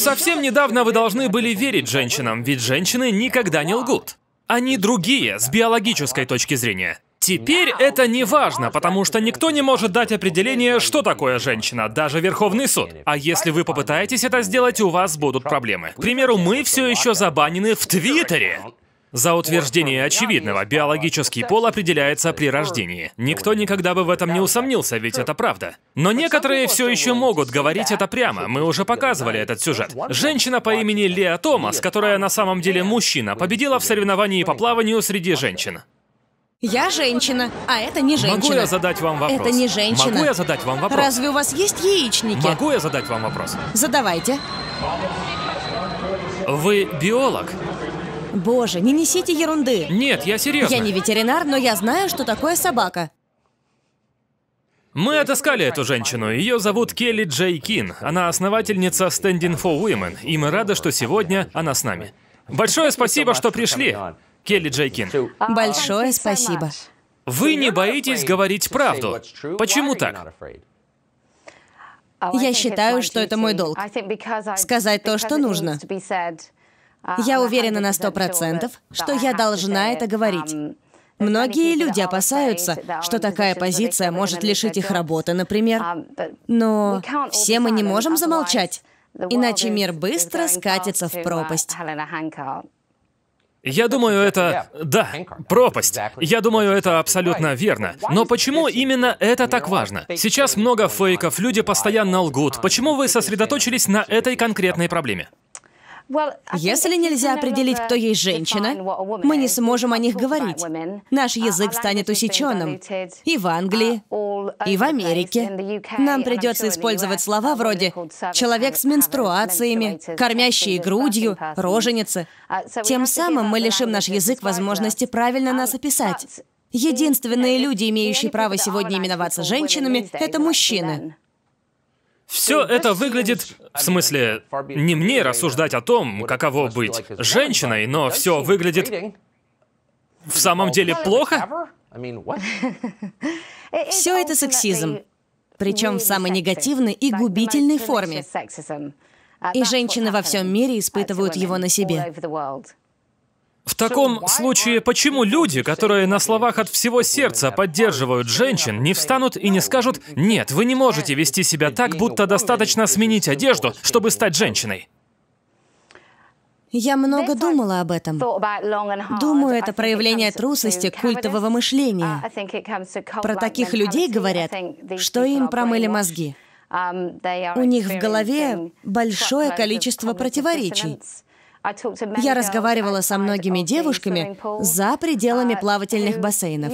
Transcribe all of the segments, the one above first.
Совсем недавно вы должны были верить женщинам, ведь женщины никогда не лгут. Они другие, с биологической точки зрения. Теперь это не важно, потому что никто не может дать определение, что такое женщина, даже Верховный суд. А если вы попытаетесь это сделать, у вас будут проблемы. К примеру, мы все еще забанены в Твиттере. За утверждение очевидного, биологический пол определяется при рождении. Никто никогда бы в этом не усомнился, ведь это правда. Но некоторые все еще могут говорить это прямо, мы уже показывали этот сюжет. Женщина по имени Леа Томас, которая на самом деле мужчина, победила в соревновании по плаванию среди женщин. Я женщина, а это не женщина. Могу я задать вам вопрос? Это не женщина. Могу я задать вам вопрос? Разве у вас есть яичники? Могу я задать вам вопрос? Задавайте. Вы биолог? Боже, не несите ерунды. Нет, я серьезно. Я не ветеринар, но я знаю, что такое собака. Мы отыскали эту женщину. Ее зовут Келли Джей Кин. Она основательница Standing for Women, и мы рады, что сегодня она с нами. Большое спасибо, что пришли, Келли Джей Кин. Большое спасибо. Вы не боитесь говорить правду. Почему так? Я считаю, что это мой долг. Сказать то, что нужно. Я уверена на сто процентов, что я должна это говорить. Многие люди опасаются, что такая позиция может лишить их работы, например. Но все мы не можем замолчать, иначе мир быстро скатится в пропасть. Я думаю, это... Да, пропасть. Я думаю, это абсолютно верно. Но почему именно это так важно? Сейчас много фейков, люди постоянно лгут. Почему вы сосредоточились на этой конкретной проблеме? Если нельзя определить, кто есть женщина, мы не сможем о них говорить. Наш язык станет усеченным. И в Англии, uh, и в Америке. Нам придется использовать слова вроде «человек с менструациями», «кормящие грудью», «роженицы». Uh, Тем самым мы лишим наш язык возможности правильно нас описать. Единственные люди, имеющие право сегодня именоваться женщинами, это мужчины. Все это выглядит... В смысле, не мне рассуждать о том, каково быть женщиной, но все выглядит... В самом деле плохо? Все это сексизм. Причем в самой негативной и губительной форме. И женщины во всем мире испытывают его на себе. В таком случае, почему люди, которые на словах от всего сердца поддерживают женщин, не встанут и не скажут «Нет, вы не можете вести себя так, будто достаточно сменить одежду, чтобы стать женщиной». Я много думала об этом. Думаю, это проявление трусости, культового мышления. Про таких людей говорят, что им промыли мозги. У них в голове большое количество противоречий. Я разговаривала со многими девушками за пределами uh, плавательных бассейнов,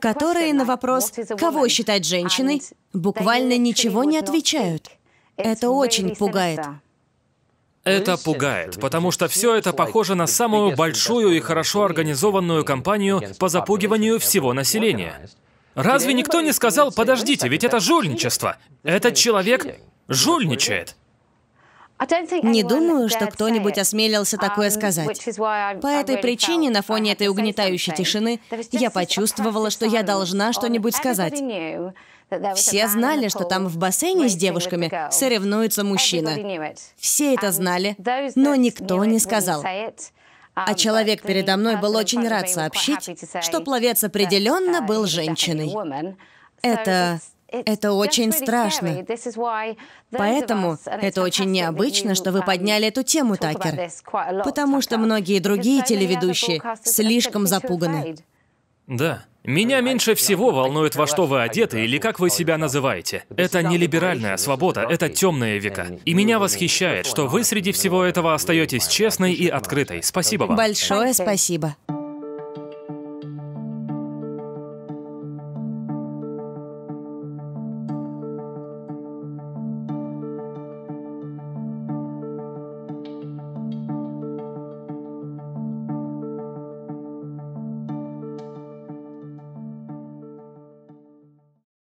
которые на вопрос «Кого считать женщиной?» буквально ничего не отвечают. Это очень пугает. Это пугает, потому что все это похоже на самую большую и хорошо организованную кампанию по запугиванию всего населения. Разве никто не сказал, подождите, ведь это жульничество? Этот человек жульничает. Не думаю, что кто-нибудь осмелился такое um, сказать. По этой причине, на фоне этой угнетающей тишины, я почувствовала, что я должна что-нибудь сказать. Все знали, что там в бассейне с девушками соревнуется мужчина. Все это знали, но никто не сказал. А um, человек передо мной был очень рад сообщить, что пловец uh, определенно был женщиной. Это это очень страшно. Поэтому это очень необычно, что вы подняли эту тему, Такер, потому что многие другие телеведущие слишком запуганы. Да. Меня меньше всего волнует, во что вы одеты или как вы себя называете. Это не либеральная свобода, это темные века. И меня восхищает, что вы среди всего этого остаетесь честной и открытой. Спасибо вам. Большое спасибо.